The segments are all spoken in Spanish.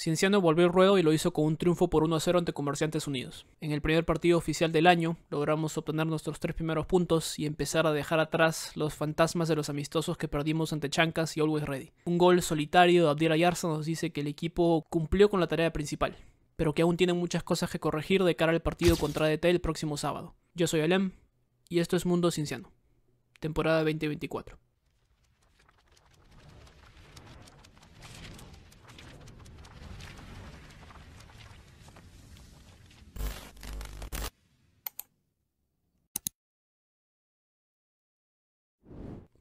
Cienciano volvió el ruedo y lo hizo con un triunfo por 1 0 ante Comerciantes Unidos. En el primer partido oficial del año, logramos obtener nuestros tres primeros puntos y empezar a dejar atrás los fantasmas de los amistosos que perdimos ante Chancas y Always Ready. Un gol solitario de Abdira Ayarza nos dice que el equipo cumplió con la tarea principal, pero que aún tiene muchas cosas que corregir de cara al partido contra DT el próximo sábado. Yo soy Alem y esto es Mundo Cienciano, temporada 2024.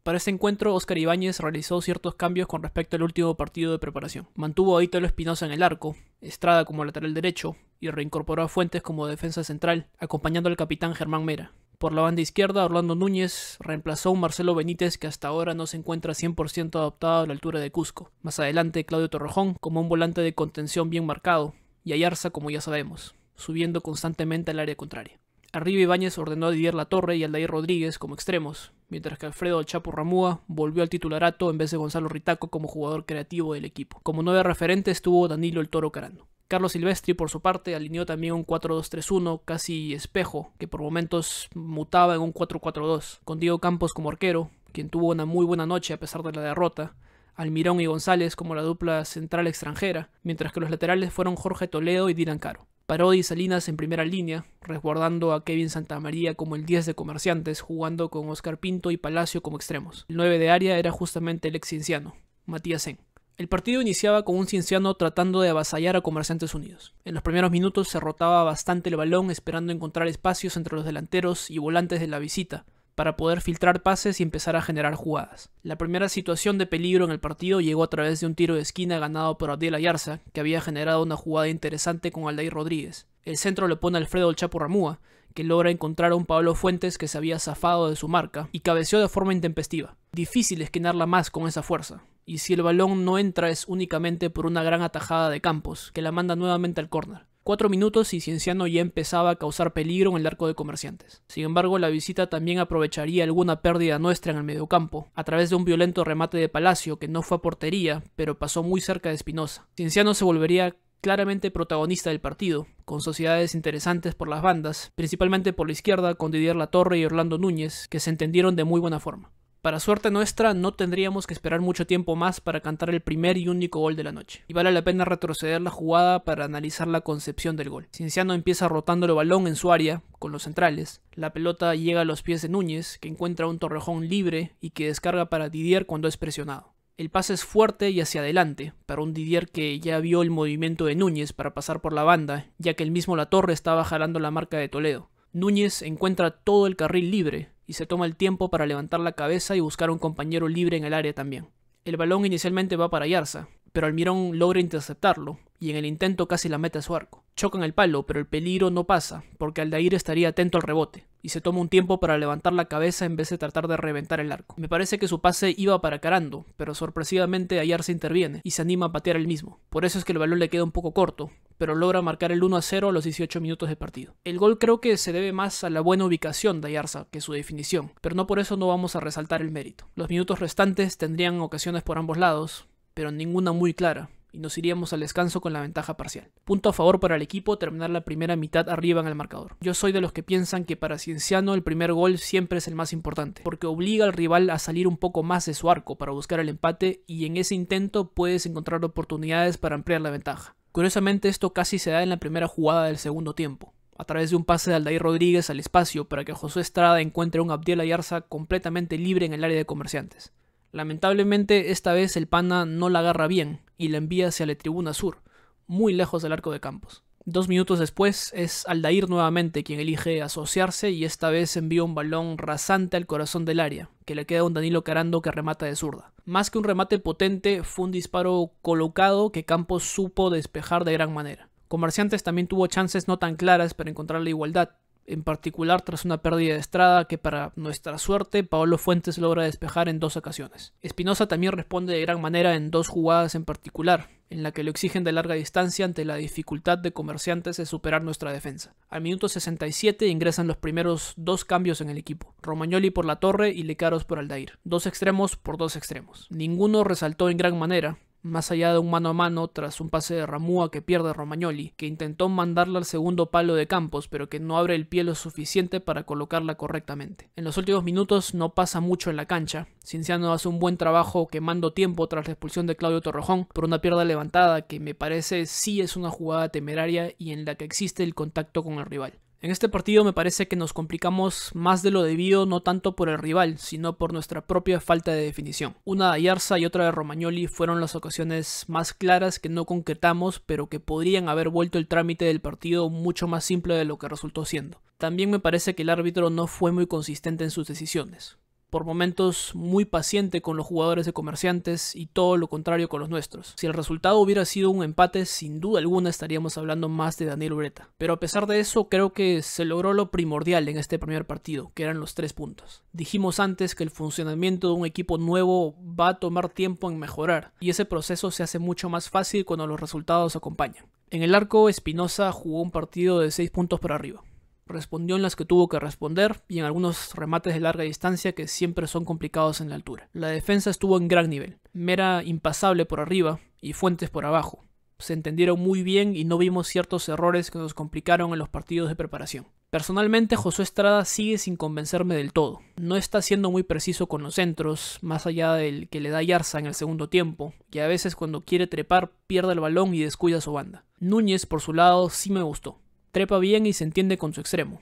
Para este encuentro, Oscar Ibáñez realizó ciertos cambios con respecto al último partido de preparación. Mantuvo a Ítalo Espinosa en el arco, Estrada como lateral derecho y reincorporó a Fuentes como defensa central, acompañando al capitán Germán Mera. Por la banda izquierda, Orlando Núñez reemplazó a Marcelo Benítez que hasta ahora no se encuentra 100% adaptado a la altura de Cusco. Más adelante, Claudio Torrejón como un volante de contención bien marcado y Ayarza como ya sabemos, subiendo constantemente al área contraria. Arriba Ibáñez ordenó a Didier Latorre y Aldair Rodríguez como extremos, mientras que Alfredo Chapo Ramúa volvió al titularato en vez de Gonzalo Ritaco como jugador creativo del equipo. Como nueve referente estuvo Danilo el Toro Carano. Carlos Silvestri, por su parte, alineó también un 4-2-3-1 casi espejo, que por momentos mutaba en un 4-4-2, con Diego Campos como arquero, quien tuvo una muy buena noche a pesar de la derrota, Almirón y González como la dupla central extranjera, mientras que los laterales fueron Jorge Toledo y Dylan Caro. Parodi y Salinas en primera línea, resguardando a Kevin Santamaría como el 10 de comerciantes, jugando con Oscar Pinto y Palacio como extremos. El 9 de área era justamente el ex cienciano, Matías Zen. El partido iniciaba con un cienciano tratando de avasallar a Comerciantes Unidos. En los primeros minutos se rotaba bastante el balón esperando encontrar espacios entre los delanteros y volantes de la visita, para poder filtrar pases y empezar a generar jugadas. La primera situación de peligro en el partido llegó a través de un tiro de esquina ganado por Abdel Ayarza, que había generado una jugada interesante con Aldair Rodríguez. El centro lo pone Alfredo El Chapo Ramúa, que logra encontrar a un Pablo Fuentes que se había zafado de su marca y cabeceó de forma intempestiva. Difícil esquinarla más con esa fuerza, y si el balón no entra es únicamente por una gran atajada de Campos, que la manda nuevamente al córner cuatro minutos y Cienciano ya empezaba a causar peligro en el arco de comerciantes. Sin embargo, la visita también aprovecharía alguna pérdida nuestra en el mediocampo, a través de un violento remate de Palacio que no fue a portería, pero pasó muy cerca de Espinosa. Cienciano se volvería claramente protagonista del partido, con sociedades interesantes por las bandas, principalmente por la izquierda con Didier Latorre y Orlando Núñez, que se entendieron de muy buena forma. Para suerte nuestra, no tendríamos que esperar mucho tiempo más para cantar el primer y único gol de la noche. Y vale la pena retroceder la jugada para analizar la concepción del gol. Cienciano empieza rotando el balón en su área, con los centrales. La pelota llega a los pies de Núñez, que encuentra un torrejón libre y que descarga para Didier cuando es presionado. El pase es fuerte y hacia adelante, para un Didier que ya vio el movimiento de Núñez para pasar por la banda, ya que el mismo La Torre estaba jalando la marca de Toledo. Núñez encuentra todo el carril libre, y se toma el tiempo para levantar la cabeza y buscar un compañero libre en el área también. El balón inicialmente va para Yarza, pero Almirón logra interceptarlo y en el intento casi la mete a su arco. Chocan el palo, pero el peligro no pasa, porque Aldair estaría atento al rebote y se toma un tiempo para levantar la cabeza en vez de tratar de reventar el arco. Me parece que su pase iba para Carando, pero sorpresivamente Ayarza se interviene y se anima a patear el mismo. Por eso es que el balón le queda un poco corto, pero logra marcar el 1 a 0 a los 18 minutos de partido. El gol creo que se debe más a la buena ubicación de Ayarza que su definición, pero no por eso no vamos a resaltar el mérito. Los minutos restantes tendrían ocasiones por ambos lados, pero ninguna muy clara, y nos iríamos al descanso con la ventaja parcial. Punto a favor para el equipo terminar la primera mitad arriba en el marcador. Yo soy de los que piensan que para Cienciano el primer gol siempre es el más importante, porque obliga al rival a salir un poco más de su arco para buscar el empate y en ese intento puedes encontrar oportunidades para ampliar la ventaja. Curiosamente esto casi se da en la primera jugada del segundo tiempo, a través de un pase de Aldair Rodríguez al espacio para que José Estrada encuentre un Abdiel Ayarza completamente libre en el área de comerciantes. Lamentablemente esta vez el pana no la agarra bien y la envía hacia la tribuna sur, muy lejos del arco de campos. Dos minutos después es Aldair nuevamente quien elige asociarse y esta vez envía un balón rasante al corazón del área, que le queda a un Danilo Carando que remata de zurda. Más que un remate potente, fue un disparo colocado que Campos supo despejar de gran manera. Comerciantes también tuvo chances no tan claras para encontrar la igualdad, en particular tras una pérdida de Estrada que para nuestra suerte Paolo Fuentes logra despejar en dos ocasiones. Espinosa también responde de gran manera en dos jugadas en particular, en la que lo exigen de larga distancia ante la dificultad de comerciantes de superar nuestra defensa. Al minuto 67 ingresan los primeros dos cambios en el equipo, Romagnoli por la torre y Lecaros por Aldair, dos extremos por dos extremos. Ninguno resaltó en gran manera, más allá de un mano a mano tras un pase de Ramúa que pierde Romagnoli, que intentó mandarla al segundo palo de Campos, pero que no abre el pie lo suficiente para colocarla correctamente. En los últimos minutos no pasa mucho en la cancha. Cinciano hace un buen trabajo quemando tiempo tras la expulsión de Claudio Torrejón por una pierda levantada que me parece sí es una jugada temeraria y en la que existe el contacto con el rival. En este partido me parece que nos complicamos más de lo debido no tanto por el rival, sino por nuestra propia falta de definición. Una de Ayarza y otra de Romagnoli fueron las ocasiones más claras que no concretamos, pero que podrían haber vuelto el trámite del partido mucho más simple de lo que resultó siendo. También me parece que el árbitro no fue muy consistente en sus decisiones por momentos muy paciente con los jugadores de comerciantes y todo lo contrario con los nuestros. Si el resultado hubiera sido un empate, sin duda alguna estaríamos hablando más de Daniel Ureta. Pero a pesar de eso, creo que se logró lo primordial en este primer partido, que eran los tres puntos. Dijimos antes que el funcionamiento de un equipo nuevo va a tomar tiempo en mejorar, y ese proceso se hace mucho más fácil cuando los resultados acompañan. En el arco, Espinosa jugó un partido de 6 puntos para arriba respondió en las que tuvo que responder y en algunos remates de larga distancia que siempre son complicados en la altura. La defensa estuvo en gran nivel, mera impasable por arriba y Fuentes por abajo. Se entendieron muy bien y no vimos ciertos errores que nos complicaron en los partidos de preparación. Personalmente, José Estrada sigue sin convencerme del todo. No está siendo muy preciso con los centros, más allá del que le da Yarza en el segundo tiempo, y a veces cuando quiere trepar pierde el balón y descuida su banda. Núñez, por su lado, sí me gustó. Trepa bien y se entiende con su extremo.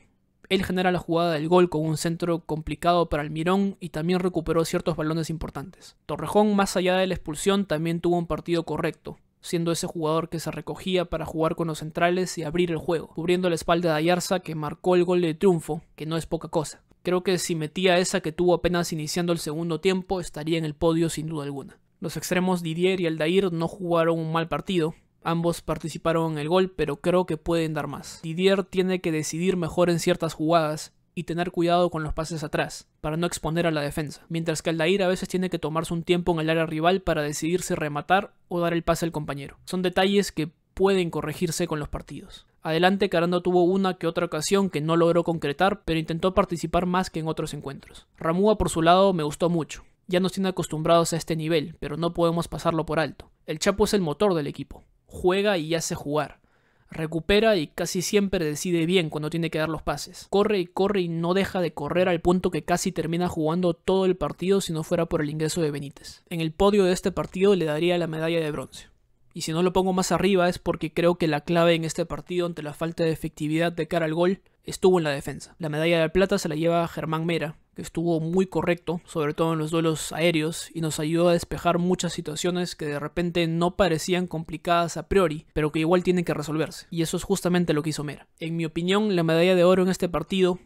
Él genera la jugada del gol con un centro complicado para Almirón y también recuperó ciertos balones importantes. Torrejón, más allá de la expulsión, también tuvo un partido correcto, siendo ese jugador que se recogía para jugar con los centrales y abrir el juego, cubriendo la espalda de Ayarza que marcó el gol de triunfo, que no es poca cosa. Creo que si metía esa que tuvo apenas iniciando el segundo tiempo, estaría en el podio sin duda alguna. Los extremos Didier y Aldair no jugaron un mal partido, Ambos participaron en el gol, pero creo que pueden dar más. Didier tiene que decidir mejor en ciertas jugadas y tener cuidado con los pases atrás, para no exponer a la defensa, mientras que Aldair a veces tiene que tomarse un tiempo en el área rival para decidir si rematar o dar el pase al compañero. Son detalles que pueden corregirse con los partidos. Adelante, Carando tuvo una que otra ocasión que no logró concretar, pero intentó participar más que en otros encuentros. Ramúa, por su lado, me gustó mucho. Ya nos tiene acostumbrados a este nivel, pero no podemos pasarlo por alto. El Chapo es el motor del equipo juega y hace jugar. Recupera y casi siempre decide bien cuando tiene que dar los pases. Corre y corre y no deja de correr al punto que casi termina jugando todo el partido si no fuera por el ingreso de Benítez. En el podio de este partido le daría la medalla de bronce. Y si no lo pongo más arriba es porque creo que la clave en este partido ante la falta de efectividad de cara al gol estuvo en la defensa. La medalla de plata se la lleva Germán Mera, que estuvo muy correcto, sobre todo en los duelos aéreos, y nos ayudó a despejar muchas situaciones que de repente no parecían complicadas a priori, pero que igual tienen que resolverse. Y eso es justamente lo que hizo Mera. En mi opinión, la medalla de oro en este partido,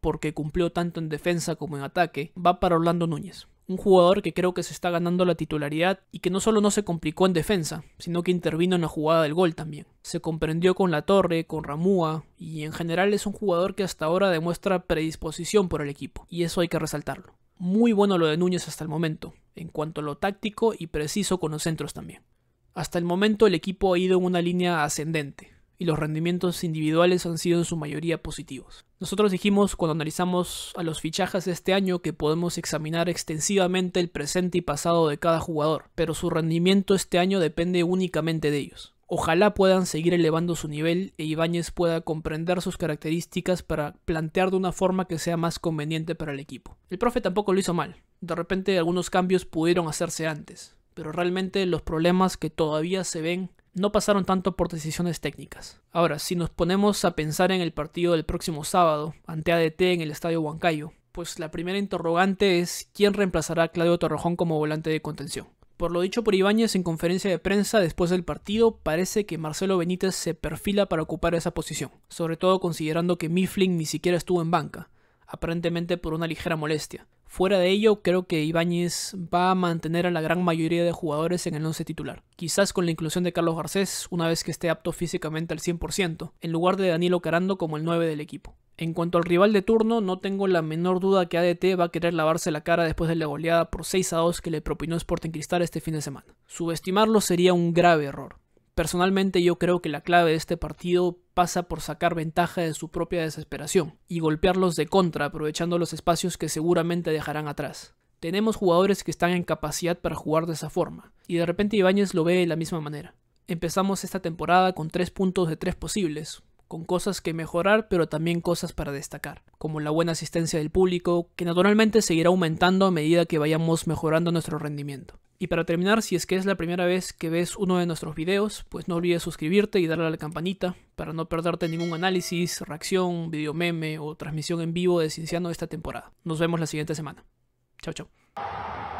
porque cumplió tanto en defensa como en ataque, va para Orlando Núñez un jugador que creo que se está ganando la titularidad y que no solo no se complicó en defensa, sino que intervino en la jugada del gol también. Se comprendió con la torre, con Ramúa y en general es un jugador que hasta ahora demuestra predisposición por el equipo y eso hay que resaltarlo. Muy bueno lo de Núñez hasta el momento, en cuanto a lo táctico y preciso con los centros también. Hasta el momento el equipo ha ido en una línea ascendente, y los rendimientos individuales han sido en su mayoría positivos. Nosotros dijimos cuando analizamos a los fichajes de este año que podemos examinar extensivamente el presente y pasado de cada jugador, pero su rendimiento este año depende únicamente de ellos. Ojalá puedan seguir elevando su nivel e Ibáñez pueda comprender sus características para plantear de una forma que sea más conveniente para el equipo. El profe tampoco lo hizo mal. De repente algunos cambios pudieron hacerse antes, pero realmente los problemas que todavía se ven no pasaron tanto por decisiones técnicas. Ahora, si nos ponemos a pensar en el partido del próximo sábado ante ADT en el Estadio Huancayo, pues la primera interrogante es quién reemplazará a Claudio Torrejón como volante de contención. Por lo dicho por Ibáñez en conferencia de prensa después del partido, parece que Marcelo Benítez se perfila para ocupar esa posición, sobre todo considerando que Mifflin ni siquiera estuvo en banca, aparentemente por una ligera molestia. Fuera de ello, creo que Ibáñez va a mantener a la gran mayoría de jugadores en el 11 titular, quizás con la inclusión de Carlos Garcés una vez que esté apto físicamente al 100%, en lugar de Danilo Carando como el 9 del equipo. En cuanto al rival de turno, no tengo la menor duda que ADT va a querer lavarse la cara después de la goleada por 6 a 2 que le propinó Sporting Cristal este fin de semana. Subestimarlo sería un grave error. Personalmente yo creo que la clave de este partido pasa por sacar ventaja de su propia desesperación y golpearlos de contra aprovechando los espacios que seguramente dejarán atrás. Tenemos jugadores que están en capacidad para jugar de esa forma, y de repente Ibáñez lo ve de la misma manera. Empezamos esta temporada con tres puntos de tres posibles, con cosas que mejorar, pero también cosas para destacar, como la buena asistencia del público, que naturalmente seguirá aumentando a medida que vayamos mejorando nuestro rendimiento. Y para terminar, si es que es la primera vez que ves uno de nuestros videos, pues no olvides suscribirte y darle a la campanita para no perderte ningún análisis, reacción, video meme o transmisión en vivo de Cienciano esta temporada. Nos vemos la siguiente semana. Chao, chao.